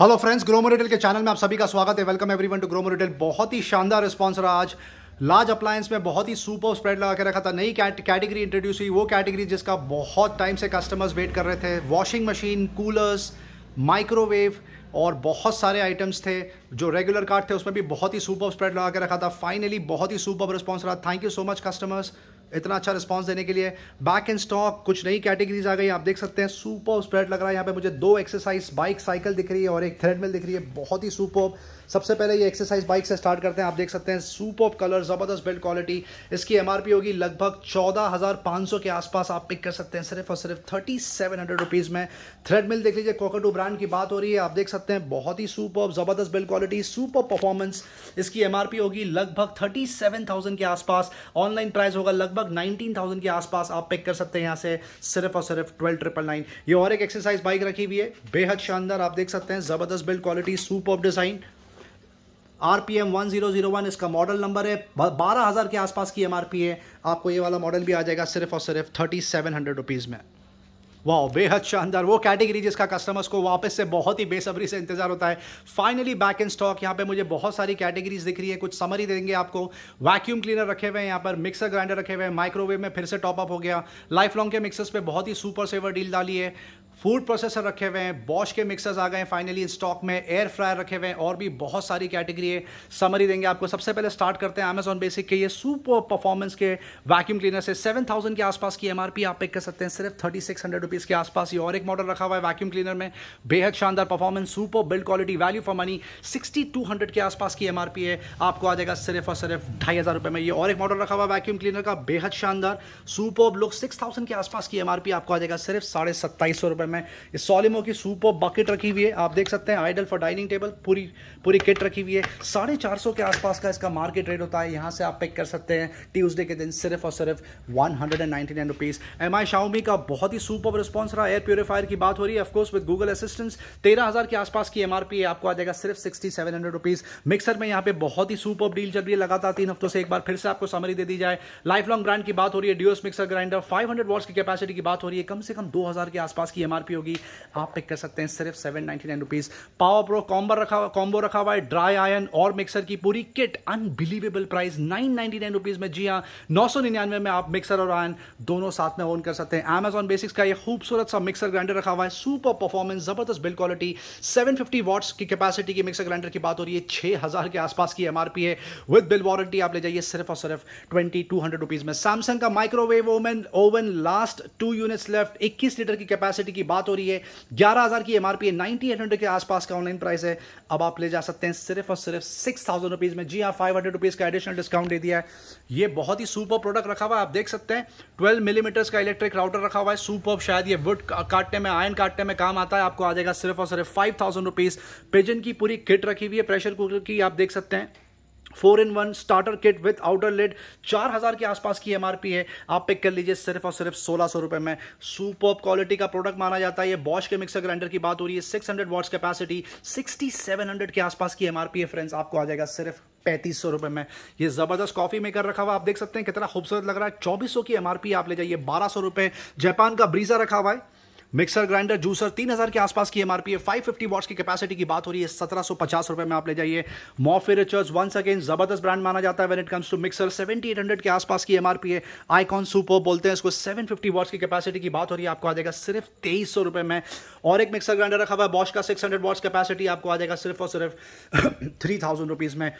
hello friends Gromo retail के channel में आप सभी का स्वागत है welcome everyone to Gromo retail बहुत ही शानदार रिस्पॉन्स रहा आज लार्ज अप्लायंस में बहुत ही सुपर स्प्रेड लगा के रखा था नई कैटेगरी इंट्रोड्यूस हुई वो कैटेगरी जिसका बहुत टाइम से कस्टमर्स वेट कर रहे थे वॉशिंग मशीन कूलर्स माइक्रोवेव और बहुत सारे आइटम्स थे जो रेगुलर कार्ड थे उसमें भी बहुत ही सुपर स्प्रेड लगा के रखा था फाइनली बहुत ही सुपर रिस्पॉन्स रहा thank you so much customers इतना अच्छा रिस्पांस देने के लिए बैक इन स्टॉक कुछ नई कैटेगरीज आ गई आप देख सकते हैं सुपर स्प्रेड लग रहा है यहाँ पे मुझे दो एक्सरसाइज बाइक साइकिल दिख रही है और एक थ्रेडमिल दिख रही है बहुत ही सुपर सबसे पहले ये एक्सरसाइज बाइक से स्टार्ट करते हैं आप देख सकते हैं सुप ऑफ कलर ज़बरदस्त बिल्ड क्वालिटी इसकी एम होगी लगभग चौदह के आसपास आप पिक कर सकते हैं सिर्फ और सिर्फ थर्टी सेवन में थ्रेड मिल देख लीजिए कोकाटू ब्रांड की बात हो रही है आप देख सकते हैं बहुत ही सुप ऑफ ज़बरदस्त build quality superb performance इसकी एम होगी लगभग थर्टी के आसपास ऑनलाइन प्राइस होगा लगभग नाइनटीन के आसपास आप पिक कर सकते हैं यहाँ से सिर्फ और सिर्फ ट्वेल्व ट्रिपल नाइन ये और एक एक्सरसाइज बाइक रखी हुई है बेहद शानदार आप देख सकते हैं ज़बरदस्त build quality superb design R P M one zero zero one इसका मॉडल नंबर है बारह हज़ार के आसपास की एम आर पी है आपको ये वाला मॉडल भी आ जाएगा सिर्फ और सिर्फ थर्टी सेवन हंड्रेड रुपीज़ में वाह बेहद शानदार वो कैटेगरी जिसका कस्टमर्स को वापस से बहुत ही बेसब्री से इंतजार होता है फाइनली बैक इन स्टॉक यहाँ पे मुझे बहुत सारी कैटेगरीज दिख रही है कुछ समरी देंगे आपको वैक्यूम क्लीनर रखे हुए हैं यहाँ पर मिक्सर ग्राइंडर रखे हुए हैं माइक्रोवेव में फिर से टॉपअप हो गया लाइफ लॉन्ग के मिक्सर्स पे बहुत ही सुपर सेवर डील डाली है फूड प्रोसेसर रखे हुए हैं बॉश के मिक्सर्स आ गए हैं फाइनली स्टॉक में एयर फ्रायर रखे हुए हैं और भी बहुत सारी कैटेगरी है समरी देंगे आपको सबसे पहले स्टार्ट करते हैं अमेजॉन बेसिक के ये सुपर परफॉर्मेंस के वैक्यूम क्लीनर से सेवन थाउजेंड के आसपास की एमआरपी आप पिक कर सकते हैं सिर्फ थर्टी सिक्स हंड्रेड रुपीज़ के आसपास ये और एक मॉडल रखा हुआ है वैक्यूम क्लीनर में बेहद शानदार performance super build quality value for money sixty two hundred के आसपास की एमआरपी है आपको आ जाएगा सिर्फ और सिर्फ ढाई हज़ार रुपये में ये और एक मॉडल रखा हुआ है वैक्यूम क्लीनर का बेहद शानदार सुपर लुक सिक्स थाउजेंड के आसपास की एमआरपी आपको आ जाएगा सिर्फ साढ़े सत्ताईस सौ रुपये में सोलिमो की सूप और बकेट रखी हुई है आप देख सकते हैं आइडल फॉर डाइनिंग टेबल पूरी पूरी किट रखी हुई है साढ़े चार सौ के आसपास का इसका मार्केट रेट होता है यहाँ से आप पिक कर सकते हैं ट्यूजडे के दिन सिर्फ और सिर्फ वन हंड्रेड एंड नाइनटी का बहुत ही सुपर रिस्पॉन्स रहा एयर प्योरीफायर की बात हो रही है ऑफकोर्स विद गूगल असिस्टेंस तेरह के आसपास की एम आपको आ जाएगा सिर्फ सिक्सटी सेवन मिक्सर में यहाँ पे बहुत ही सुपर डील चल रही है लगातार तीन हफ्तों से एक बार फिर से आपको समरी दे दी जाए लाइफ लॉन्ग ब्रांड की बात हो रही है ड्यूस मिक्सर ग्राइंडर 500 हंड्रेड की कैपेसिटी की बात हो रही है कम से कम 2000 के आसपास की एम एमआरपी होगी आप पिक कर सकते हैं सिर्फ seven ninety nine rupees power pro combo रखा हुआ कॉम्बो रखा हुआ है ड्राई आयन और मिक्सर की पूरी kit unbelievable price nine ninety nine rupees में जी हाँ नौ सौ निन्यानवे में आप मिक्सर और आयन दोनों साथ में ऑन कर सकते हैं अमेजॉन बेसिक्स का ये खूबसूरत सा मिक्सर ग्राइंडर रखा हुआ है सुपर परफॉर्मेंस जबरदस्त build quality seven fifty watts की कैपेसिटी की मिक्सर ग्राइंडर की बात हो रही है छह हज़ार के आसपास की एमआरपी है विद बिल वारंटी आप ले जाइए सिर्फ और सिर्फ ट्वेंटी टू हंड्रेड रुपीज़ में सैमसंग का microwave oven oven last two units left इक्कीस लीटर की कैपेसिटी की की बात हो रही है ग्यारह हज़ार की एमआरपी है नाइनटी एट हंड्रेड के आसपास का ऑनलाइन प्राइस है अब आप ले जा सकते हैं सिर्फ और सिर्फ सिक्स थाउजेंड रुपीज़ में जी हाँ फाइव हंड्रेड रुपीज़ का एडिशनल डिस्काउंट दे दिया है ये बहुत ही सुपर प्रोडक्ट रखा हुआ है आप देख सकते हैं ट्वेल्व मिलीमीटर्स का इलेक्ट्रिक राउटर रखा हुआ है सुपर शायद ये वुड काटने में आयन काटने में काम आता है आपको आ जाएगा सिर्फ और सिर्फ फाइव थाउजेंड रुपीज़ पिजन की पूरी किट रखी हुई है प्रेशर कुकर की आप देख सकते हैं four in one starter kit with outer lead चार हज़ार के आसपास की एमआरपी है आप पिक कर लीजिए सिर्फ और सिर्फ सोलह सौ रुपए में सुपर क्वालिटी का प्रोडक्ट माना जाता है ये बॉश के मिक्सर ग्राइंडर की बात हो रही है six hundred watts capacity sixty seven hundred के आसपास की एमआरपी है फ्रेंड्स आपको आ जाएगा सिर्फ पैंतीस सौ रुपए में ये ज़बरदस्त कॉफ़ी मेकर रखा हुआ आप देख सकते हैं कितना खूबसूरत लग रहा है चौबीस सौ की एमआरपी आप ले जाइए बारह सौ रुपए जापान का ब्रीजा रखा हुआ है मिक्सर ग्राइंडर जूसर तीन हजार के आसपास की एमआरपी है 550 वॉट्स की कैपेसिटी की बात हो रही है सौ पचास रुपए में आप ले जाइए मॉफी रिचर्स वंस अगेन जबरदस्त ब्रांड माना जाता है when it comes to mixer 7800 के आसपास की एमआरपी है आईकॉन सुपर बोलते हैं इसको 750 वॉट्स की कैपेसिटी की बात हो रही है आपको आ जाएगा सिर्फ तेईस सौ रुपए में और एक मिक्सर ग्राइंडर रखा हुआ है बॉश का सिक्स हंड्रेड वॉट्स कैपेसिटी आपको आ जाएगा सिर्फ और सिर्फ थ्री थाउजेंड रुपीज में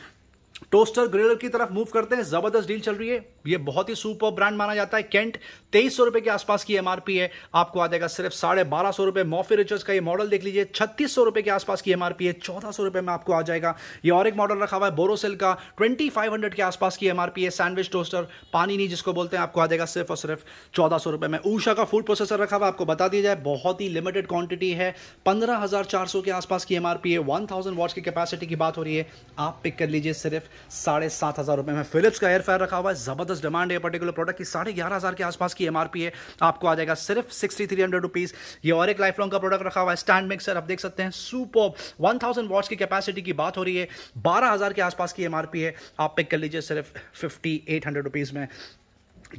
टोस्टर ग्रिलर की तरफ मूव करते हैं जबरदस्त डील चल रही है ये बहुत ही सुपर ब्रांड माना जाता है कैंट तेईस सौ रुपए के आसपास की एमआरपी है आपको आ जाएगा सिर्फ साढ़े बारह सौ रुपए मॉफी रिचर्स का ये मॉडल देख लीजिए छत्तीस सौ रुपए के आसपास की एमआरपी है चौदह सौ रुपए में आपको आ जाएगा ये और एक मॉडल रखा हुआ है बोरोसिल का ट्वेंटी फाइव हंड्रेड के आसपास की एमआरपी है सैंडविच टोस्टर पानी नहीं जिसको बोलते हैं आपको आ जाएगा सिर्फ और सिर्फ चौदह सौ रुपए में ऊषा का फूड प्रोसेसर रखा हुआ आपको बता दिया जाए बहुत ही लिमिटेड क्वांटिटी है पंद्रह हज़ार चार सौ के आसपास की एमआरपी है वन थाउजेंड वॉट्स की कैपेसिटी की बात हो रही है आप पिक कर लीजिए सिर्फ साढ़े सात हज़ार रुपए में फिलिप्स का एयरफेयर रखा हुआ है ज़बरदस्त ज़बरदस्त डिमांड है पर्टिकुलर प्रोडक्ट की साढ़े ग्यारह हज़ार के आसपास की एमआरपी है आपको आ जाएगा सिर्फ सिक्सटी थ्री हंड्रेड रुपीज़ ये और एक लाइफ लॉन्ग का प्रोडक्ट रखा हुआ है स्टैंड मिक्सर आप देख सकते हैं सुपर वन थाउजेंड वॉट्स की कैपेसिटी की बात हो रही है बारह हज़ार के आसपास की एमआरपी है आप पिक कर लीजिए सिर्फ फिफ्टी एट हंड्रेड रुपीज़ में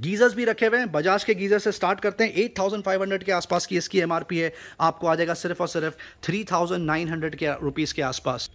गीजर्स भी रखे हुए हैं बजाज के गीजर से स्टार्ट करते हैं एट थाउजेंड फाइव हंड्रेड के आसपास की इसकी एमआरपी है आपको आ जाएगा सिर्फ और सिर्फ थ्री थाउजेंड नाइन हंड्रेड के रुपीज़ के आसपास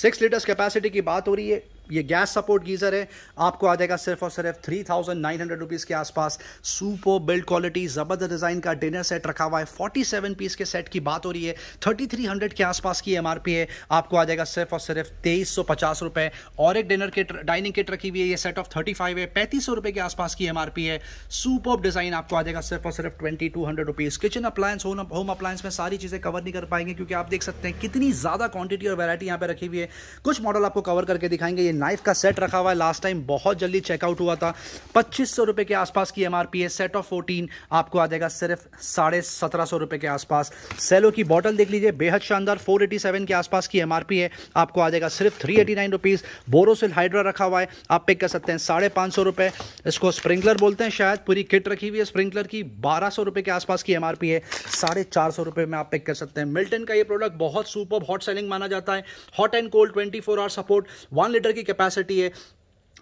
सिक्स लीटर्स कैपेसिटी की बात हो रही है ये गैस सपोर्ट गीज़र है आपको आ जाएगा सिर्फ और सिर्फ three thousand nine hundred rupees के आसपास सुपर बिल्ड क्वालिटी ज़बरदस्त डिज़ाइन का डिनर सेट रखा हुआ है फोर्टी सेवन पीस के सेट की बात हो रही है थर्टी थ्री हंड्रेड के आसपास की एम आर पी है आपको आ जाएगा सिर्फ और सिर्फ तेईस सौ पचास रुपये और एक डिनर किट डाइनिंग किट रखी हुई है ये सेट ऑफ थर्टी फाइव है पैंतीस सौ रुपये के आसपास की एम आर पी है सुपर डिज़ाइन आपको आ जाएगा सिर्फ और सिर्फ twenty two hundred rupees kitchen appliance home appliance में सारी चीज़ें कवर नहीं कर पाएंगे क्योंकि आप देख सकते हैं कितनी ज़्यादा क्वांटिटी और वैरायटी यहाँ पर रखी हुई है कुछ मॉडल आपको कवर करके दिखाएंगे ये नाइफ का सेट रखा हुआ है लास्ट टाइम बहुत जल्दी चेकआउट हुआ था पच्चीस सौ रुपये के आसपास की एमआरपी है सेट ऑफ फोर्टीन आपको आ जाएगा सिर्फ साढ़े सत्रह सौ रुपये के आसपास सेलो की बॉटल देख लीजिए बेहद शानदार फोर एटी सेवन के आसपास की एमआरपी है आपको आ जाएगा सिर्फ three eighty nine rupees Borosil Hydra रखा हुआ है आप पिक कर सकते हैं साढ़े पाँच सौ रुपये इसको स्प्रिंकलर बोलते हैं शायद पूरी किट रखी हुई है स्प्रिंकलर की बारह सौ रुपये के आसपास की एमआरपी है साढ़े चार सौ रुपये में आप पिक कर सकते हैं मिल्टन का ये प्रोडक्ट बहुत सुपर हॉट सेलिंग माना जाता है hot and cold twenty four hour support one litre की कैपेसिटी है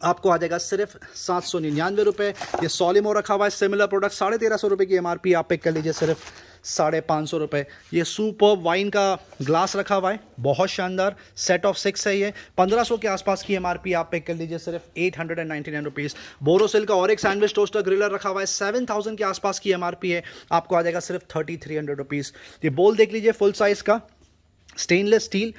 आपको आ जाएगा सिर्फ सात सौ निन्यानवे रुपये ये सोलिमो रखा हुआ है सिमिलर प्रोडक्ट साढ़े तेरह सौ रुपये की एमआरपी आप पिक कर लीजिए सिर्फ साढ़े पाँच सौ रुपये ये सुपर वाइन का ग्लास रखा हुआ है बहुत शानदार सेट ऑफ सिक्स है ये पंद्रह सौ के आसपास की एमआरपी आप पिक कर लीजिए सिर्फ eight hundred and ninety nine rupees Borosil का और एक सैंडविच टोस्टर ग्रिलर रखा हुआ है सेवन थाउजेंड के आसपास की एमआरपी है आपको आ जाएगा सिर्फ थर्टी थ्री हंड्रेड रुपीज़ ये बोल देख लीजिए फुल साइज़ का stainless steel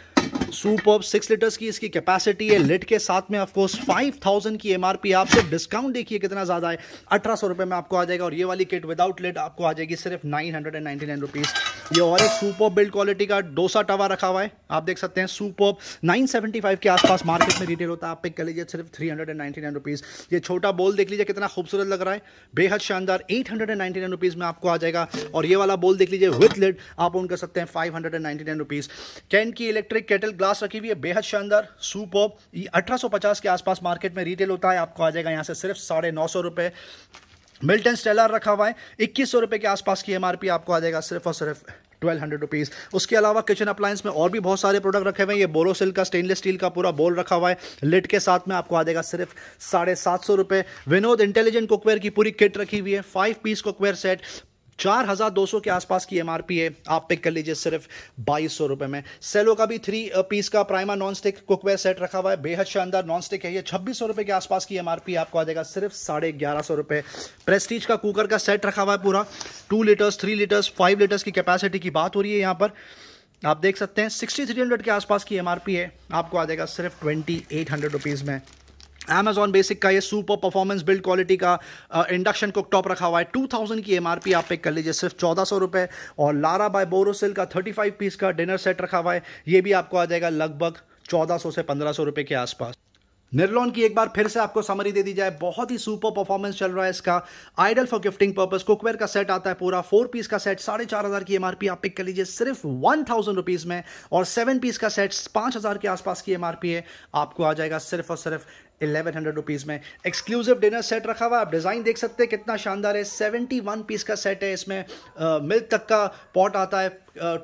super six litres की इसकी कैपेसिटी है लिट के साथ में ऑफकोर्स फाइव थाउजेंड की एमआरपी आप सिर्फ डिस्काउंट देखिए कितना ज़्यादा है अठारह सौ रुपये में आपको आ जाएगा और ये वाली किट विदाउट लिट आपको आ जाएगी सिर्फ nine hundred and ninety nine rupees ये और एक सुपर बिल्ड क्वालिटी का डोसा टवा रखा हुआ है आप देख सकते हैं सुपर नाइन सेवेंटी फाइव के आसपास मार्केट में रिटेल होता है आप पिक कर लीजिए सिर्फ three hundred and ninety nine rupees ये छोटा बोल देख लीजिए कितना खूबसूरत लग रहा है बेहद शानदार eight hundred and ninety nine rupees में आपको आ जाएगा और ये वाला बोल देख लीजिए विथ लिट आप ऑन कर सकते हैं five hundred and ninety nine rupees कैन की इलेक्ट्रिक केटल ग्लास रखी हुई है बेहद शानदार सूप ऑप ये 1850 के आसपास मार्केट में रिटेल होता है आपको आ जाएगा यहाँ से सिर्फ साढ़े नौ सौ रुपये मिल्टन स्टेलर रखा हुआ है इक्कीस सौ रुपये के आसपास की एमआरपी आपको आ जाएगा सिर्फ और सिर्फ ट्वेल्व हंड्रेड रुपीज़ उसके अलावा किचन अप्लायंस में और भी बहुत सारे प्रोडक्ट रखे हुए हैं ये बोरोसिल का स्टेनलेस स्टील का पूरा बोल रखा हुआ है लिट के साथ में आपको आ जाएगा सिर्फ साढ़े सात सौ रुपये विनोद इंटेलिजेंट कुकवेयर की पूरी किट रखी हुई है फाइव पीस कुकवेयर सेट चार हज़ार दो सौ के आसपास की एम है आप पिक कर लीजिए सिर्फ बाईस सौ रुपये में सेलो का भी थ्री पीस uh, का Prima non stick cookware set रखा हुआ है बेहद शानदार नॉन स्टिक है ये छब्बीस सौ रुपये के आसपास की एम आपको आ जाएगा सिर्फ साढ़े ग्यारह सौ रुपये प्रेस्टीज का कुकर का सेट रखा हुआ है पूरा two litres three litres five litres की कैपेसिटी की बात हो रही है यहाँ पर आप देख सकते हैं सिक्सटी थ्री हंड्रेड के आसपास की एम है आपको आ जाएगा सिर्फ ट्वेंटी एट हंड्रेड रुपीज़ में अमेजॉन बेसिक का ये सुपर परफॉर्मेंस बिल्ड क्वालिटी का इंडक्शन कुक टॉप रखा हुआ है 2000 की एमआरपी आप पे कर लीजिए सिर्फ चौदह सौ रुपये और लारा बाय बोरोसिल का 35 पीस का डिनर सेट रखा हुआ है ये भी आपको आ जाएगा लगभग 1400 से 1500 रुपए के आसपास निर्लॉन की एक बार फिर से आपको समरी दे दी जाए बहुत ही सुपर परफॉर्मेंस चल रहा है इसका ideal for gifting purpose cookware का सेट आता है पूरा फोर पीस का सेट साढ़े चार हज़ार की एमआरपी आप पिक कर लीजिए सिर्फ वन थाउजेंड रुपीज़ में और सेवन पीस का सेट पांच हज़ार के आसपास की एमआरपी है आपको आ जाएगा सिर्फ और सिर्फ इलेवन हंड्रेड रुपीज़ में एक्सक्लूसिव डिनर सेट रखा हुआ आप डिज़ाइन देख सकते हैं कितना शानदार है सेवेंटी वन पीस का सेट है इसमें मिल्क तक का पॉट आता है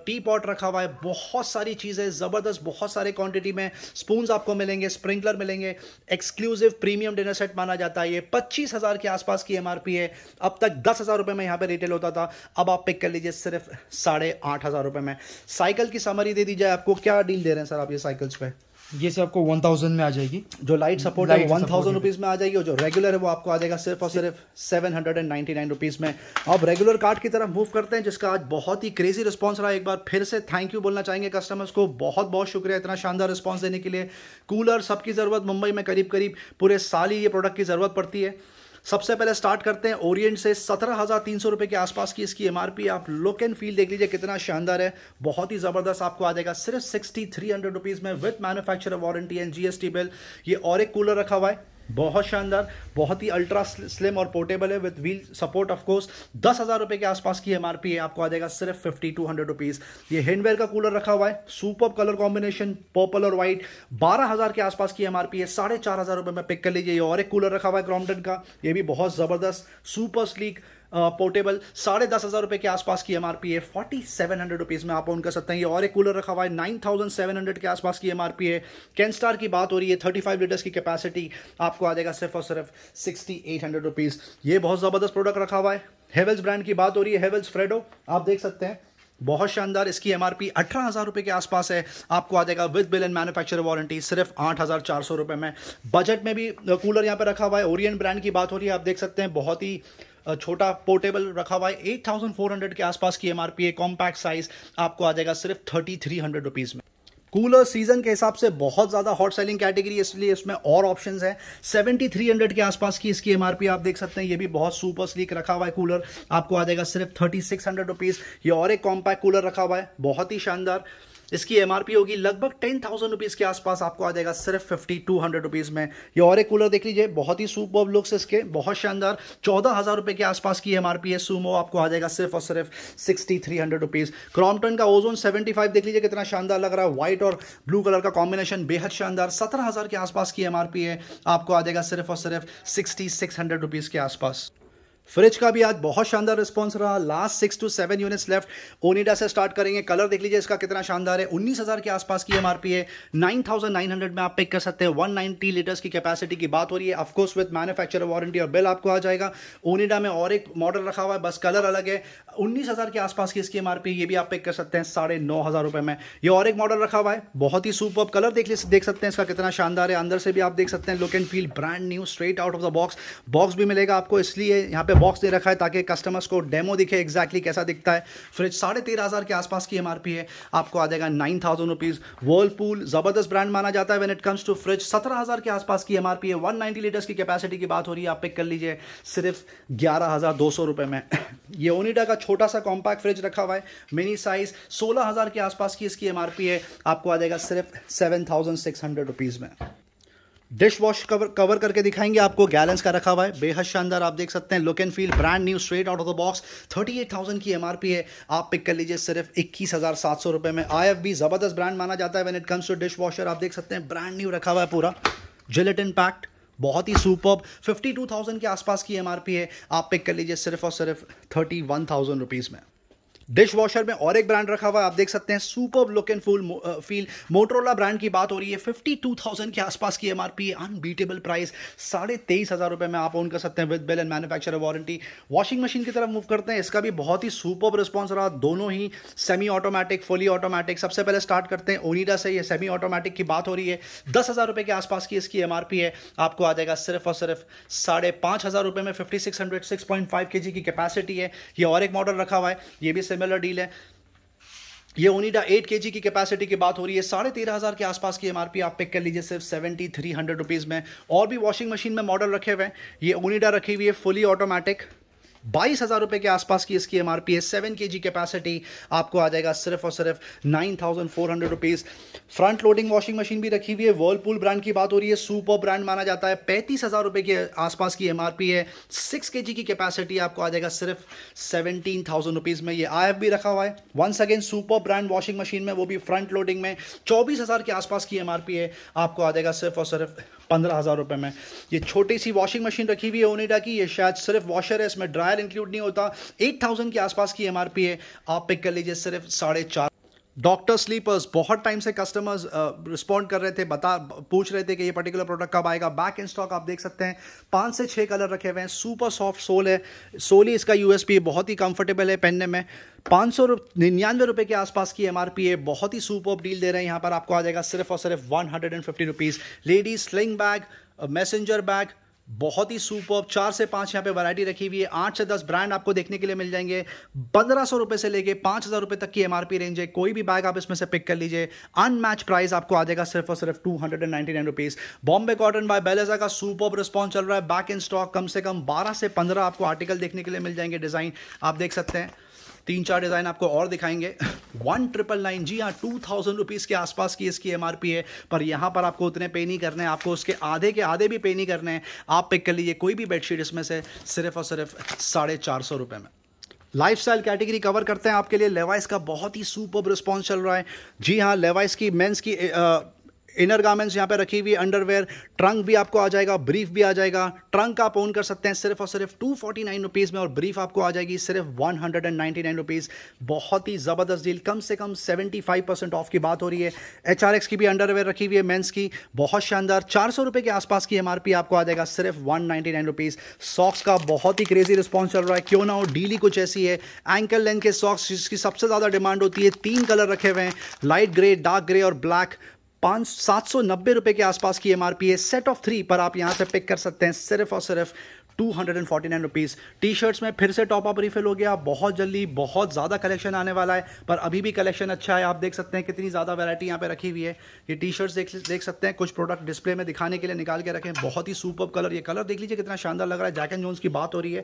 टी पॉट रखा हुआ है बहुत सारी चीज़ें ज़बरदस्त बहुत सारे क्वांटिटी में स्पून आपको मिलेंगे स्प्रिंकलर मिलेंगे एक्सक्लूसिव प्रीमियम डिनर सेट माना जाता है ये पच्चीस हज़ार के आसपास की एम है अब तक दस हज़ार रुपये में यहाँ पर रिटेल होता था अब आप पिक कर लीजिए सिर्फ साढ़े आठ हज़ार रुपये में साइकिल की समरी दे दी जाए आपको क्या डील दे रहे हैं सर आप ये साइकिल्स पर ये से आपको वन थाउजेंड में आ जाएगी जो लाइट सपोर्ट है वन थाउजेंड रुपीज़ में आ जाएगी और जो रेगुलर है वो आपको आ जाएगा सिर्फ और सिर्फ seven hundred and ninety nine rupees में अब रेगुलर कार्ड की तरफ मूव करते हैं जिसका आज बहुत ही क्रेजी रिस्पॉन्स रहा एक बार फिर से थैंक यू बोलना चाहेंगे कस्टमर्स को बहुत बहुत शुक्रिया इतना शानदार रिस्पॉन्स देने के लिए कूलर सबकी ज़रूरत मुंबई में करीब करीब पूरे साल ही ये प्रोडक्ट की ज़रूरत पड़ती है सबसे पहले स्टार्ट करते हैं ओरिएंट से सत्रह हज़ार तीन सौ रुपए के आसपास की इसकी एमआरपी आप लुक एंड फील देख लीजिए कितना शानदार है बहुत ही ज़बरदस्त आपको आ जाएगा सिर्फ सिक्सटी थ्री हंड्रेड रुपीज़ में with manufacture warranty and GST bill ये और एक कूलर रखा हुआ है बहुत शानदार बहुत ही अल्ट्रा स्लिम और पोर्टेबल है with wheel support of course दस हज़ार रुपये के आसपास की एमआरपी है आपको आ जाएगा सिर्फ फिफ्टी टू हंड्रेड रुपीज़ ये हैंडवेयर का कूलर रखा हुआ है सुपर कलर कॉम्बिनेशन पर्पल और व्हाइट बारह हज़ार के आसपास की एमआरपी है साढ़े चार हज़ार रुपये में पिक कर लीजिए और एक कूलर रखा हुआ है क्रॉम्पटन का ये भी बहुत ज़बरदस्त सुपर स्लीक पोर्टेबल साढ़े दस हज़ार रुपए के आसपास की एम है फोर्टी सेवन हंड्रेड रुपीज़ में आप ऑन कर सकते हैं ये और एक कूलर रखा हुआ है नाइन थाउजेंड सेवन हंड्रेड के आसपास की एमआरपी है कैन स्टार की बात हो रही है थर्टी फाइव लीटर्स की कैपेसिटी आपको आ जाएगा सिर्फ और सिर्फ सिक्सटी एट हंड्रेड रुपीज़ ये बहुत ज़बरदस्त प्रोडक्ट रखा हुआ है हेवल्स ब्रांड की बात हो रही है हेवल्स फ्रेडो आप देख सकते हैं बहुत शानदार इसकी एमआरपी अठारह हज़ार रुपए के आसपास है आपको आ जाएगा with bill and manufacture warranty सिर्फ आठ हज़ार चार सौ रुपये में बजट में भी कूलर यहाँ पर रखा हुआ है ओरियन ब्रांड की बात हो रही है आप देख सकते हैं बहुत ही छोटा पोर्टेबल रखा हुआ है एट थाउजेंड फोर हंड्रेड के आसपास की एमआरपी है कॉम्पैक्ट साइज आपको आ जाएगा सिर्फ थर्टी थ्री हंड्रेड रुपीज़ में कूलर सीजन के हिसाब से बहुत ज़्यादा हॉट सेलिंग कैटेगरी इसलिए इसमें और ऑप्शंस हैं 7300 के आसपास की इसकी एमआरपी आप देख सकते हैं ये भी बहुत सुपर स्लीक रखा हुआ है कूलर आपको आ जाएगा सिर्फ थर्टी सिक्स हंड्रेड रुपीज़ ये और एक कॉम्पैक्ट कूलर रखा हुआ है बहुत ही शानदार इसकी एम होगी लगभग टेन थाउजेंड रुपीज़ के आसपास आपको आ जाएगा सिर्फ फिफ्टी टू हंड्रेड रुपीज़ में ये और एक कूलर देख लीजिए बहुत ही सुपर लुक्स इसके बहुत शानदार चौदह हज़ार रुपये के आसपास की एम है सूमो आपको आ जाएगा सिर्फ और सिर्फ sixty three hundred rupees Crompton का ओजोन सेवेंटी फाइव देख लीजिए कितना शानदार लग रहा है व्हाइट और ब्लू कलर का कॉम्बिनेशन बेहद शानदार सत्रह हज़ार के आसपास की एम है आपको आ जाएगा सिर्फ और सिर्फ सिक्सटी सिक्स हंड्रेड रुपीज़ के आसपास फ्रिज का भी आज बहुत शानदार रिस्पॉन्स रहा last six two seven units left Onida से स्टार्ट करेंगे कलर देख लीजिए इसका कितना शानदार है उन्नीस हज़ार के आसपास की एमआरपी है नाइन थाउजेंड नाइन हंड्रेड में आप पिक कर सकते हैं वन नाइनटी लीटर्स की कैपेसिटी की बात हो रही है ऑफकोर्स विद मैनुफैक्चर वारंटी और बिल आपको आ जाएगा ओनिडा में और एक मॉडल रखा हुआ है बस कलर अलग है उन्नीस हज़ार के आसपास की इसकी एमआरपी ये भी आप पिक कर सकते हैं साढ़े नौ हज़ार रुपये में ये और एक मॉडल रखा हुआ है बहुत ही सुपर कलर देख देख सकते हैं इसका कितना शानदार है अंदर से भी आप देख सकते हैं look and feel brand new straight out of the box box भी मिलेगा आपको इसलिए यहाँ पे पे बॉक्स दे रखा है ताकि कस्टमर्स को डेमो दिखे एग्जैक्टली कैसा दिखता है फ्रिज साढ़े तेरह हज़ार के आसपास की एम है आपको आ जाएगा नाइन थाउजेंड रुपीज़ वर्लपूल ज़बरदस्त ब्रांड माना जाता है when it comes to fridge सत्रह हज़ार के आसपास की एम है वन नाइन्टी लीटर्स की कैपेसिटी की बात हो रही है आप पिक कर लीजिए सिर्फ ग्यारह हज़ार दो सौ रुपये में ये ओनिडा का छोटा सा कॉम्पैक्ट फ्रिज रखा हुआ है मिनी साइज सोलह हज़ार के आसपास की इसकी एम है आपको आ जाएगा सिर्फ seven thousand six hundred rupees में डिश वॉश कवर कवर करके दिखाएंगे आपको गैलेंस का रखा हुआ है बेहद शानदार आप देख सकते हैं look and feel brand new straight out of the box 38,000 की एमआरपी है आप पिक कर लीजिए सिर्फ इक्कीस हज़ार सात सौ रुपये में आईएफबी ज़बरदस्त ब्रांड माना जाता है when it comes to dishwasher आप देख सकते हैं ब्रांड न्यू रखा हुआ है पूरा जिलेटिन पैक्ट बहुत ही सुपर 52,000 के आसपास की एमआरपी है आप पिक कर लीजिए सिर्फ और सिर्फ थर्टी वन थाउजेंड रुपीज़ में डिश वॉशर में और एक ब्रांड रखा हुआ आप देख सकते हैं super look and full feel Motorola brand की बात हो रही है फिफ्टी टू थाउजेंड के आसपास की एमआरपी अनबीटेबल प्राइस साढ़े तेईस हज़ार रुपये में आप ऑन कर सकते हैं with bill and manufacturer warranty washing machine की तरफ मूव करते हैं इसका भी बहुत ही सुपर रिस्पॉन्स रहा दोनों ही सेमी ऑटोमेटिक फुली ऑटोमेटिक सबसे पहले स्टार्ट करते हैं ओनिडा से यह सेमी ऑटोमेटिक की बात हो रही है दस हज़ार रुपए के आसपास की इसकी एमआरपी है आपको आ जाएगा सिर्फ और सिर्फ साढ़े पांच हज़ार रुपए में fifty six hundred six point five K G की कैपेसिटी है यह और एक मॉडल रखा हुआ है यह भी सिमिलर डील है ये ओनिडा 8 के की कैपेसिटी की बात हो रही है साढ़े तेरह हज़ार के आसपास की एमआरपी आप पिक कर लीजिए सिर्फ सेवेंटी थ्री हंड्रेड रुपीज़ में और भी वॉशिंग मशीन में मॉडल रखे हुए हैं ये ओनिडा रखी हुई है फुली ऑटोमेटिक बाईस हज़ार रुपये के आसपास की इसकी एम आर पी है सेवन के जी कैपेसिटी आपको आ जाएगा सिर्फ और सिर्फ nine thousand four hundred rupees front loading washing machine भी रखी हुई है वर्लपूल ब्रांड की बात हो रही है सुपर ब्रांड माना जाता है पैंतीस हज़ार रुपये के आसपास की एम आर पी है सिक्स के जी की कैपेसिटी आपको आ जाएगा सिर्फ सेवनटीन थाउजेंड रुपीज़ में ये आई एफ भी रखा हुआ है once again super brand washing machine में वो भी फ्रंट लोडिंग में चौबीस हज़ार के आसपास की एम आर पी है आपको आ जाएगा सिर्फ और सिर्फ पंद्रह हज़ार रुपये में ये छोटी सी वॉशिंग मशीन रखी हुई है ओनिडा की ये शायद सिर्फ वॉशर है इसमें ड्रायर इंक्लूड नहीं होता एट थाउजेंड के आसपास की एम है आप पिक कर लीजिए सिर्फ साढ़े चार डॉक्टर स्लीपर्स बहुत टाइम से कस्टमर्स रिस्पॉन्ड uh, कर रहे थे बता पूछ रहे थे कि ये पर्टिकुलर प्रोडक्ट कब आएगा बैक इन स्टॉक आप देख सकते हैं पाँच से छः कलर रखे हुए हैं सुपर सॉफ्ट सोल है सोल ही इसका यूएसपी बहुत ही कंफर्टेबल है पहनने में पाँच सौ निन्यानवे रुपये के आसपास की एम है बहुत ही सुपर डील दे रहे हैं यहाँ पर आपको आ जाएगा सिर्फ और सिर्फ one hundred and fifty rupees ladies sling bag messenger bag बहुत ही सुपर चार से पांच यहाँ पे वैरायटी रखी हुई है आठ से दस ब्रांड आपको देखने के लिए मिल जाएंगे पंद्रह सौ रुपये से लेके पांच हज़ार रुपये तक की एमआरपी रेंज है कोई भी बैग आप इसमें से पिक कर लीजिए अनमैच प्राइस आपको आ जाएगा सिर्फ और सिर्फ two hundred and ninety nine rupees Bombay cotton by बेलेजा का सुपर रिस्पॉन्स चल रहा है बैक इन स्टॉक कम से कम बारह से पंद्रह आपको आर्टिकल देखने के लिए मिल जाएंगे डिज़ाइन आप देख सकते हैं तीन चार डिज़ाइन आपको और दिखाएंगे वन ट्रिपल नाइन जी हाँ टू थाउजेंड रुपीज़ के आसपास की इसकी एम है पर यहाँ पर आपको उतने पे नहीं करने हैं आपको उसके आधे के आधे भी पे नहीं करने हैं आप पिक कर लीजिए कोई भी बेडशीट इसमें से सिर्फ और सिर्फ साढ़े चार सौ रुपये में लाइफ स्टाइल कैटेगरी कवर करते हैं आपके लिए लेवाइस का बहुत ही सुपर रिस्पॉन्स चल रहा है जी हाँ लेवाइस की मेंस की आ, इनर गारमेंट्स यहाँ पे रखी हुई अंडरवेयर ट्रंक भी आपको आ जाएगा ब्रीफ भी आ जाएगा ट्रंक आप ओन कर सकते हैं सिर्फ और सिर्फ टू फोर्टी नाइन रुपीज़ में और ब्रीफ आपको आ जाएगी सिर्फ one hundred and ninety nine rupees बहुत ही ज़बरदस्त डील कम से कम सेवेंटी फाइव परसेंट ऑफ की बात हो रही है एच आर एक्स की भी अंडरवेयर रखी हुई है मेन्स की बहुत शानदार चार सौ के आसपास की एम आपको आ जाएगा सिर्फ one ninety nine rupees socks का बहुत ही क्रेजी रिस्पॉन्स चल रहा है क्यों ना हो डील ही कुछ ऐसी है एंकल लेंथ के सॉक्स जिसकी सबसे ज़्यादा डिमांड होती है तीन कलर रखे हुए हैं लाइट ग्रे डार्क ग्रे और ब्लैक पाँच सात सौ नब्बे रुपये के आसपास की एमआरपी है सेट ऑफ थ्री पर आप यहाँ से पिक कर सकते हैं सिर्फ और सिर्फ two hundred and forty nine rupees T shirts में फिर से टॉप अप रिफिल हो गया बहुत जल्दी बहुत ज़्यादा कलेक्शन आने वाला है पर अभी भी कलेक्शन अच्छा है आप देख सकते हैं कितनी ज़्यादा वैरायटी यहाँ पे रखी हुई है ये टी शर्ट्स देख देख सकते हैं कुछ प्रोडक्ट डिस्प्ले में दिखाने के लिए निकाल के रखें बहुत ही सुपर कलर ये कलर देख लीजिए कितना शानदार लग रहा है जैक एंड जोन्स की बात हो रही है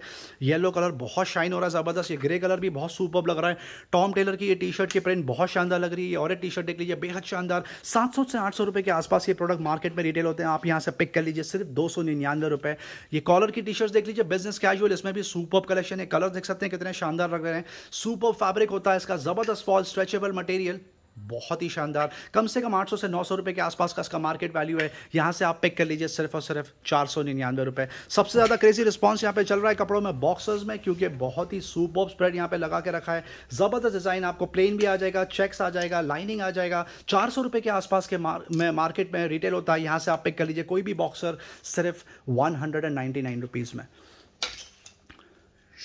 येलो कलर बहुत शाइन हो रहा है ज़बरदस्त ये ग्रे कलर भी बहुत सुपर लग रहा है टॉम टेलर की ये टी शर्ट की प्रिंट बहुत शानदार लग रही है और टी शर्ट देख लीजिए बेहद शानदार सात सौ से आठ सौ रुपये के आसपास ये प्रोडक्ट मार्केट में रिटेल होते हैं आप यहाँ से पिक कर लीजिए सिर्फ दो सौ निन्यानवे रुपये ये कॉलर की टी टीशर्ट्स देख लीजिए बिजनेस कैजुअल इसमें भी सुपर कलेक्शन है कलर देख सकते हैं कितने शानदार लग रहे हैं सुपर फैब्रिक होता है इसका जबरदस्त फॉल स्ट्रेचेबल मटेरियल बहुत ही शानदार कम से कम 800 से 900 रुपए के आसपास का इसका मार्केट वैल्यू है यहां से आप पिक कर लीजिए सिर्फ और सिर्फ चार सौ निन्यानवे रुपए सबसे ज़्यादा क्रेजी रिस्पॉन्स यहां पे चल रहा है कपड़ों में बॉक्सर्स में क्योंकि बहुत ही सुप स्प्रेड यहां पे लगा के रखा है ज़बरदस्त डिज़ाइन आपको प्लेन भी आ जाएगा चेक्स आ जाएगा लाइनिंग आ जाएगा चार सौ के आसपास के मार, में मार्केट में रिटेल होता है यहां से आप पिक कर लीजिए कोई भी बॉक्सर सिर्फ वन हंड्रेड में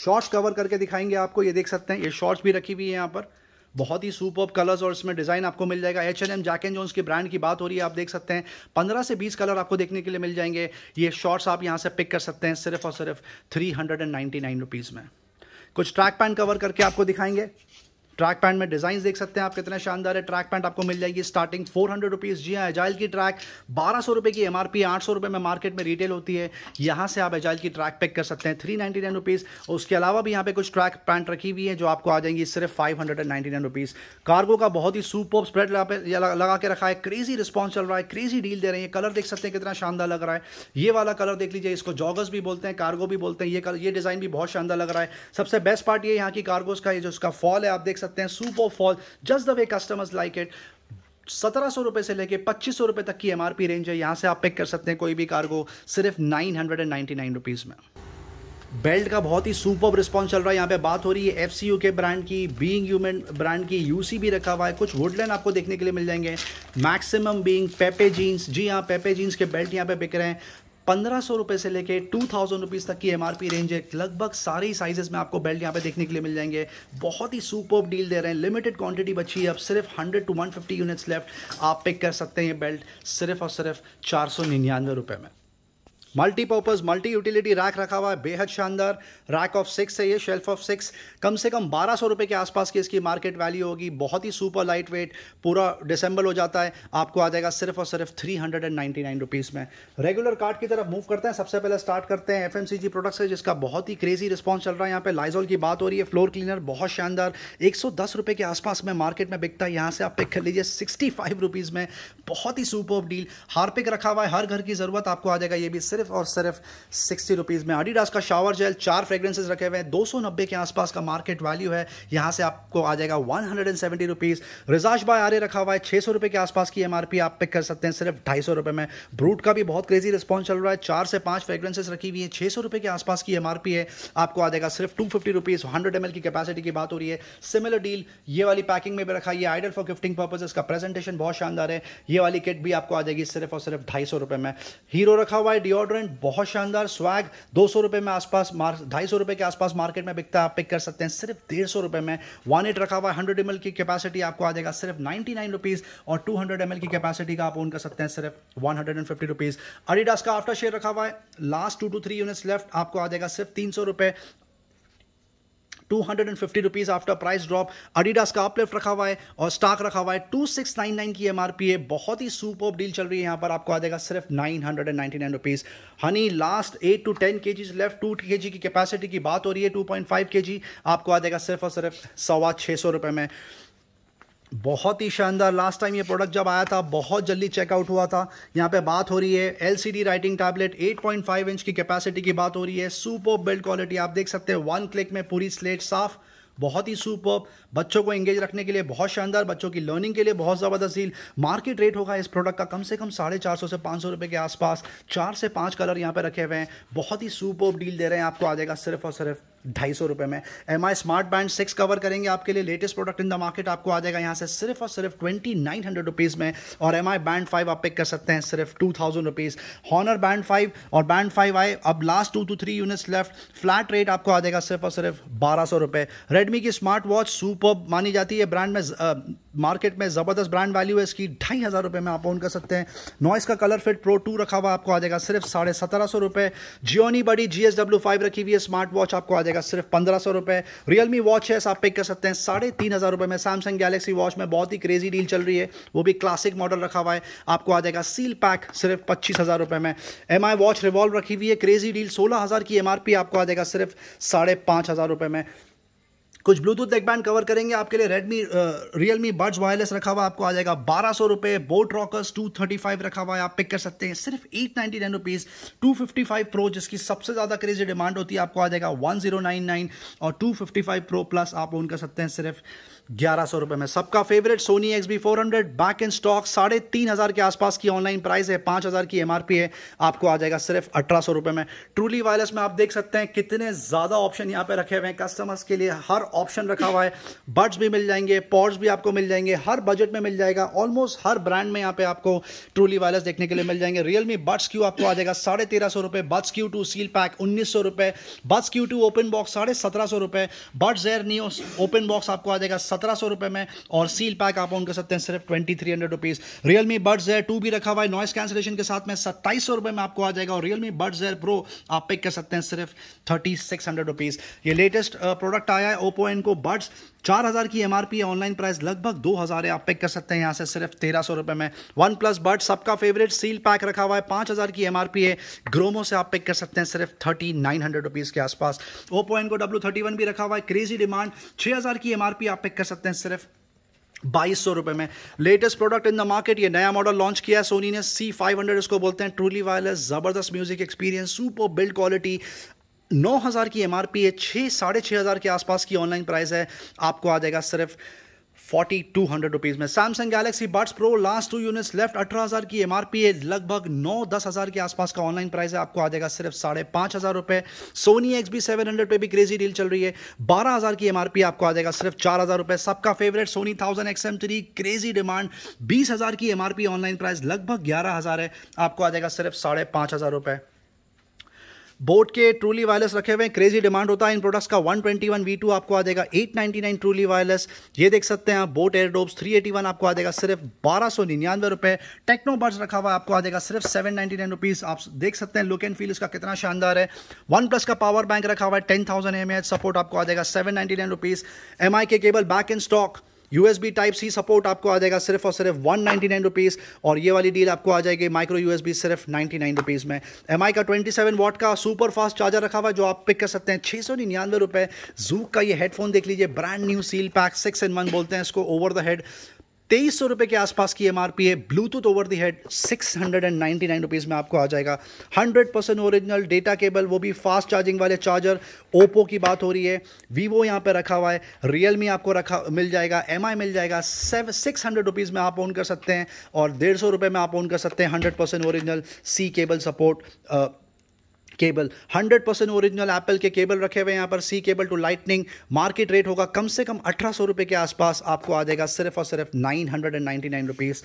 शॉर्ट्स कवर करके दिखाएंगे आपको ये देख सकते हैं ये शॉर्ट्स भी रखी हुई है यहाँ पर बहुत ही सुपर कलर्स और इसमें डिज़ाइन आपको मिल जाएगा H N M Jack and जो उसकी ब्रांड की बात हो रही है आप देख सकते हैं पंद्रह से बीस कलर आपको देखने के लिए मिल जाएंगे ये शॉर्ट्स आप यहाँ से पिक कर सकते हैं सिर्फ और सिर्फ three hundred and ninety nine rupees में कुछ ट्रैक पैंट कवर करके आपको दिखाएंगे ट्रैक पैंट में डिज़ाइन देख सकते हैं आप कितने शानदार है ट्रैक पैंट आपको मिल जाएगी स्टार्टिंग फोर हंड्रेड रुपीज़ जी हाँ एजाइल की ट्रैक बारह सौ रुपये की एम आर पी आठ सौ रुपये में मार्केट में रिटेल होती है यहाँ से आप एजाइल की ट्रैक पिक कर सकते हैं थ्री नाइन्टी नाइन रुपीज़ उसके अलावा भी यहाँ पे कुछ ट्रैक पैंट रखी हुई है जो आपको आ जाएंगी सिर्फ five hundred and ninety nine rupees cargo का बहुत ही सुपर स्प्रेड लगा पे लगा के रखा है क्रेजी रिस्पॉन्स चल रहा है क्रेजी डील दे रही है कलर देख सकते हैं कितना शानदार लग रहा है ये वाला कलर देख लीजिए इसको जॉगर्स भी बोलते हैं कार्गो भी बोलते हैं ये कलर ये डिज़ाइन भी बहुत शानदार लग रहा है सबसे बेस्ट पार्ट ये यहाँ की कार्गोज का ये जो उसका फॉल है आप देख सकते તે હે સુપર ફોલ just the way customers like it ₹1700 સે લેકે ₹2500 તક કી એમઆરપી રેન્જ હે યહા સે આપ પિક કર સકતે હે કોઈ ભી કાર્ગો સિર્ફ ₹999 મે 벨ટ કા બહોત હી સુપર રિસ્પોન્સ ચલ રહા હે યહા પે બાત હો રહી હે એફસીયુ કે બ્રાન્ડ કી બીઇંગ હ્યુમન બ્રાન્ડ કી યુસીબી રખા ہوا હે kuch वुडलाइन आपको देखने के लिए मिल जाएंगे मैक्सिमम बीइंग पेपे जीन्स जी हां पेपे जीन्स के बेल्ट यहां पे बिक रहे हैं पंद्रह सौ रुपये से लेके टू थाउजेंड रुपीज़ तक की एम रेंज है लगभग सारे साइजेस में आपको बेल्ट यहाँ पे देखने के लिए मिल जाएंगे बहुत ही सुप डील दे रहे हैं लिमिटेड क्वांटिटी बची है अब सिर्फ 100 टू 150 यूनिट्स लेफ्ट आप पिक कर सकते हैं ये बेल्ट सिर्फ और सिर्फ चार सौ निन्यानवे रुपये में मल्टीपर्पज़ मल्टी यूटिलिटी रैक रखा हुआ है बेहद शानदार रैक ऑफ सिक्स है ये शेल्फ ऑफ सिक्स कम से कम बारह सौ रुपये के आसपास की इसकी मार्केट वैल्यू होगी बहुत ही सुपर लाइट वेट पूरा डिसम्बल हो जाता है आपको आ जाएगा सिर्फ और सिर्फ three hundred and ninety nine rupees में रेगुलर कार्ड की तरफ मूव करते हैं सबसे पहले स्टार्ट करते हैं F M C G products है जिसका बहुत ही क्रेजी रिस्पॉन्स चल रहा है यहाँ पे लाइजॉल की बात हो रही है फ्लोर क्लीनर बहुत शानदार एक सौ दस रुपये के आसपास में मार्केट में बिकता है यहाँ से आप पिक कर लीजिए सिक्सटी फाइव रुपीज़ में बहुत ही सुपर डील हार्पिक रखा हुआ है हर घर की ज़रूरत आपको आ जाएगा ये भी सिर्फ सिर्फ और सिर्फ सिक्सटी रुपीज़ में आडिडास का शावर जेल चार फ्रेग्रेंसेज रखे हुए हैं दो सौ नब्बे के आसपास का मार्केट वैल्यू है यहाँ से आपको आ जाएगा one hundred and seventy rupees रिजाश बाय आर्य रखा हुआ है छः सौ रुपये के आसपास की एम आर पी आप पिक कर सकते हैं सिर्फ ढाई सौ रुपये में ब्रूट का भी बहुत क्रेजी रिस्पॉन्स चल रहा है चार से पाँच फ्रेग्रेंसेज रखी हुई है छः सौ रुपये के आसपास की एम आर पी है आपको आ जाएगा सिर्फ two fifty rupees hundred M L की कैपेसिटी की बात हो रही है सिमिलर डील ये वाली पैकिंग में भी रखा है आइडल फॉर गिफ्टिंग पर्पज इसका प्रेजेंटेशन बहुत शानदार है ये वाली किट भी आपको आ जाएगी सिर्फ और सिर्फ ढाई सौ रुपये में हीरो रखा हुआ है डिओड्रेंट डियोड्रेंट बहुत शानदार स्वैग दो सौ रुपये में आसपास मार ढाई सौ रुपये के आसपास मार्केट में बिकता है आप पिक कर सकते हैं सिर्फ डेढ़ सौ रुपये में वन एट रखा हुआ है हंड्रेड एम की कैपेसिटी आपको आ जाएगा सिर्फ नाइन्टी नाइन रुपीज़ और टू हंड्रेड एम की कैपेसिटी का आप ओन कर सकते हैं सिर्फ one hundred and fifty rupees Adidas का आफ्टर शेयर रखा हुआ है last two to three units left आपको आ जाएगा सिर्फ तीन सौ रुपये two hundred and fifty rupees after price drop Adidas का अपलिफ्ट रखा हुआ है और स्टॉक रखा हुआ है टू सिक्स नाइन नाइन की एम आर पी है बहुत ही सुपर डील चल रही है यहाँ पर आपको आ जाएगा सिर्फ nine hundred and ninety nine rupees honey last eight to ten K Gs left to के जी की कैपेसिटी की बात हो रही है टू पॉइंट फाइव के जी आपको आ जाएगा सिर्फ और सिर्फ सवा छः सौ रुपये में बहुत ही शानदार लास्ट टाइम ये प्रोडक्ट जब आया था बहुत जल्दी चेकआउट हुआ था यहाँ पे बात हो रही है एलसीडी राइटिंग टैबलेट 8.5 इंच की कैपेसिटी की बात हो रही है सुपर बिल्ड क्वालिटी आप देख सकते हैं वन क्लिक में पूरी स्लेट साफ़ बहुत ही सुपर बच्चों को एंगेज रखने के लिए बहुत शानदार बच्चों की लर्निंग के लिए बहुत ज़बरदस्त डील मार्केट रेट होगा इस प्रोडक्ट का कम से कम साढ़े चार सौ से पाँच सौ रुपये के आसपास चार से पाँच कलर यहाँ पर रखे हुए हैं बहुत ही सुपर डील दे रहे हैं आपको आ जाएगा सिर्फ और सिर्फ ढाई सौ रुपये में M I smart band six cover करेंगे आपके लिए latest product in the market आपको आ जाएगा यहाँ से सिर्फ और सिर्फ ट्वेंटी नाइन हंड्रेड रुपीज़ में और एम आई बैंड फाइव आप पिक कर सकते हैं सिर्फ two thousand rupees Honor band five और बैंड फाइव आए अब last two to three units left flat rate आपको आ जाएगा सिर्फ और सिर्फ बारह सौ रुपये रेडमी की स्मार्ट वॉच सुपर मानी जाती है ब्रांड में मार्केट में ज़बरदस्त ब्रांड वैल्यू है इसकी ढाई हज़ार रुपये में आप ऑन कर सकते हैं नॉइस का कलर फिट प्रो टू रखा हुआ आपको आ जाएगा सिर्फ साढ़े सत्रह सौ रुपये जियोनी बड़ी जी एस डब्ल्यू फाइव रखी हुई है स्मार्ट वॉच आपको आ जाएगा जाएगा सिर्फ पंद्रह सौ रुपये रियलमी वॉच है आप पिक कर सकते हैं साढ़े तीन हज़ार रुपये में सैमसंग गैलेक्सी वॉच में बहुत ही क्रेजी डील चल रही है वो भी क्लासिक मॉडल रखा हुआ है आपको आ जाएगा सील पैक सिर्फ पच्चीस हज़ार रुपये में एम आई वॉच रिवॉल्व रखी हुई है क्रेजी डील सोलह हज़ार की एम आर पी आपको आ जाएगा सिर्फ साढ़े पाँच हज़ार रुपये में कुछ ब्लूटूथ नेकबैंड कवर करेंगे आपके लिए Redmi Realme buds wireless रखा हुआ आपको आ जाएगा बारह सौ रुपये boAt Rockers two thirty five रखा हुआ है आप पिक कर सकते हैं सिर्फ eight ninety nine rupees two fifty five pro जिसकी सबसे ज़्यादा क्रेजी डिमांड होती है आपको आ जाएगा वन जीरो नाइन नाइन और two fifty five pro plus आप ओन कर सकते हैं सिर्फ ग्यारह सौ रुपये में सबका favourite Sony X B four hundred back in stock साढ़े तीन हज़ार के आसपास की ऑनलाइन प्राइस है पाँच हज़ार की एमआरपी है आपको आ जाएगा सिर्फ अठारह सौ रुपये में ट्रूली वायरलेस में आप देख सकते हैं कितने ज़्यादा ऑप्शन यहाँ पे रखे हुए हैं कस्टमर्स के लिए हर ऑप्शन रखा हुआ है बड्स भी मिल जाएंगे पॉड्स भी आपको मिल जाएंगे हर बजट में मिल जाएगा ऑलमोस्ट हर ब्रांड में यहाँ पे आपको ट्रूली वायरलेस देखने के लिए मिल जाएंगे रियलमी बड्स क्यू आपको आ जाएगा साढ़े तेरह सौ रुपये Buds Q two seal pack उन्नीस सौ रुपये Buds Q two open box साढ़े सत्रह सौ रुपये Buds Air news open box आपको आ जाएगा सत्रह सौ रुपए में और सील पैक आप ऑन कर सकते हैं सिर्फ twenty three hundred rupees Realme buds air two भी रखा हुआ है नॉइस कैंसिलेशन के साथ में सत्ताईस सौ रुपए में आपको आ जाएगा और Realme buds air pro आप पिक कर सकते हैं सिर्फ थर्टी सिक्स हंड्रेड रुपीज़ ये लेटेस्ट प्रोडक्ट आया है ओपो एन को बर्ड्स चार हज़ार की एमआरपी है ऑनलाइन प्राइस लगभग दो हज़ार है आप पिक कर सकते हैं यहाँ से सिर्फ तेरह सौ रुपए में वन प्लस बर्ड सबका फेवरेट सील पैक रखा हुआ है पांच हज़ार की एमआरपी है ग्रोमो से आप पिक कर सकते हैं सिर्फ थर्टी नाइन हंड्रेड रुपीज़ के आसपास Oppo Enco W thirty one भी रखा हुआ है क्रेजी डिमांड छह हज़ार की एमआरपी आप पिक कर सकते हैं सिर्फ बाईस सौ रुपये में latest product in the market ये नया मॉडल लॉन्च किया है सोनी ने सी फाइव हंड्रेड इसको बोलते हैं ट्रूली वायरलेस जबरदस्त music experience super build quality नौ हज़ार की एम आर पी है छः साढ़े छः हज़ार के आसपास की ऑनलाइन प्राइस है आपको आ जाएगा सिर्फ फोर्टी टू हंड्रेड रुपीज़ में Samsung Galaxy Buds Pro last two units left अठारह हज़ार की एम आर पी है लगभग नौ दस हज़ार के आसपास का ऑनलाइन प्राइस है आपको आ जाएगा सिर्फ साढ़े पाँच हज़ार रुपये Sony X B seven hundred पर भी क्रेजी डील चल रही है बारह हज़ार की एम आर पी आपको आ जाएगा सिर्फ चार हज़ार रुपये सबका favourite Sony thousand X M three crazy demand बीस हज़ार की M R P online price लगभग ग्यारह हज़ार है आपको आ जाएगा सिर्फ साढ़े पाँच हज़ार रुपये बोट के ट्रूली वायरलेस रखे हुए हैं क्रेजी डिमांड होता है इन प्रोडक्ट्स का 121 V2 आपको आ जाएगा 899 ट्रूली वायरलेस ये देख सकते हैं आप बोट एटी 381 आपको आ जाएगा सिर्फ बारह सौ निन्यानवे रुपये टेक्नो बर्ड्स रखा हुआ आपको आ जाएगा सिर्फ सेवन नाइन्टी नाइन रुपीज़ आप देख सकते हैं लुक एंड फील इसका कितना शानदार है वन प्लस का पावर बैंक रखा हुआ है ten thousand M H support आपको आ जाएगा seven ninety nine rupees M I के cable back in stock USB type C support आपको आ जाएगा सिर्फ और सिर्फ वन नाइन्टी नाइन रुपीज़ और ये वाली डील आपको आ जाएगी माइक्रो यूएसबी सिर्फ नाइन्टी नाइन रुपीज़ में एम का ट्वेंटी सेवन वॉट का सुपर फास्ट चार्जर रखा हुआ जो आप पिक कर सकते हैं छः सौ निन्यानवे रुपये जूक का ये हेडफोन देख लीजिए brand new seal pack six in one बोलते हैं इसको ओवर द हेड तेईस सौ रुपये के आसपास की एम है Bluetooth over the head six hundred and ninety nine rupees में आपको आ जाएगा hundred percent original data cable वो भी फास्ट चार्जिंग वाले चार्जर ओप्पो की बात हो रही है वीवो यहाँ पे रखा हुआ है रियलमी आपको रखा मिल जाएगा एम मिल जाएगा सेवन सिक्स हंड्रेड रुपीज़ में आप ऑन कर सकते हैं और डेढ़ सौ रुपये में आप ऑन कर सकते हैं hundred percent original C cable support cable 100 percent original Apple के केबल रखे हुए यहाँ पर C cable to lightning market rate होगा कम से कम अठारह रुपए के आसपास आपको आ जाएगा सिर्फ और सिर्फ nine hundred and ninety nine rupees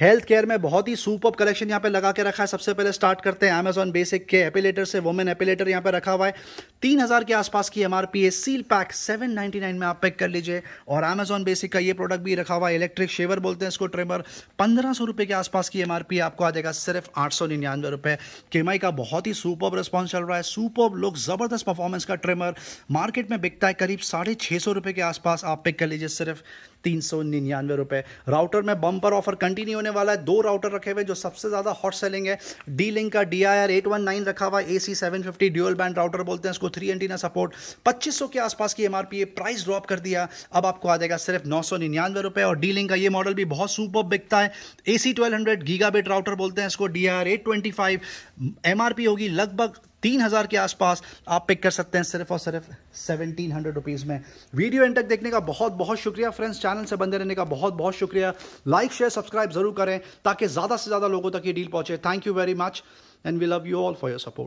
health care में बहुत ही सुपर कलेक्शन यहाँ पे लगा के रखा है सबसे पहले स्टार्ट करते हैं अमेजॉन बेसिक के एपिलेटर से वोमेन एपिलेटर यहाँ पे रखा हुआ है तीन हज़ार के आसपास की एम आर पी है seal pack seven ninety nine में आप पैक कर लीजिए और अमेजोन बेसिक का ये प्रोडक्ट भी रखा हुआ है इलेक्ट्रिक शेवर बोलते हैं इसको ट्रेमर पंद्रह सौ रुपए के आसपास की एम आर पी आपको आ जाएगा सिर्फ आठ सौ निन्यानवे रुपए के एम आई का बहुत ही सुपर रिस्पॉन्स चल रहा है सुपर लोग ज़बरदस्त परफॉर्मेंस का ट्रेमर मार्केट में बिकता है करीब साढ़े छः सौ रुपए के आसपास आप पैक कर लीजिए सिर्फ तीन सौ निन्यानवे रुपए राउटर में बम्पर ऑफर कंटिन्यू होने वाला है दो राउटर रखे हुए जो सबसे ज़्यादा हॉट सेलिंग है डी लिंक का D I R eight one nine रखा हुआ A C seven fifty dual band router बोलते हैं इसको आपको थ्री एंटीना सपोर्ट पच्चीस के आसपास की एमआरपी प्राइस ड्रॉप कर दिया अब आपको आ जाएगा सिर्फ नौ सौ निन्यानवे रुपये और डीलिंग का ये मॉडल भी बहुत सुपर बिकता है A C twelve hundred gigabit router बोलते हैं इसको D R eight twenty five होगी लगभग तीन हज़ार के आसपास आप पिक कर सकते हैं सिर्फ और सिर्फ सेवनटीन हंड्रेड रुपीज़ में वीडियो एंड तक देखने का बहुत बहुत शुक्रिया फ्रेंड्स चैनल से बंदे रहने का बहुत बहुत शुक्रिया लाइक शेयर सब्सक्राइब जरूर करें ताकि ज़्यादा से ज़्यादा लोगों तक ये डील पहुंचे thank you very much and we love you all for your support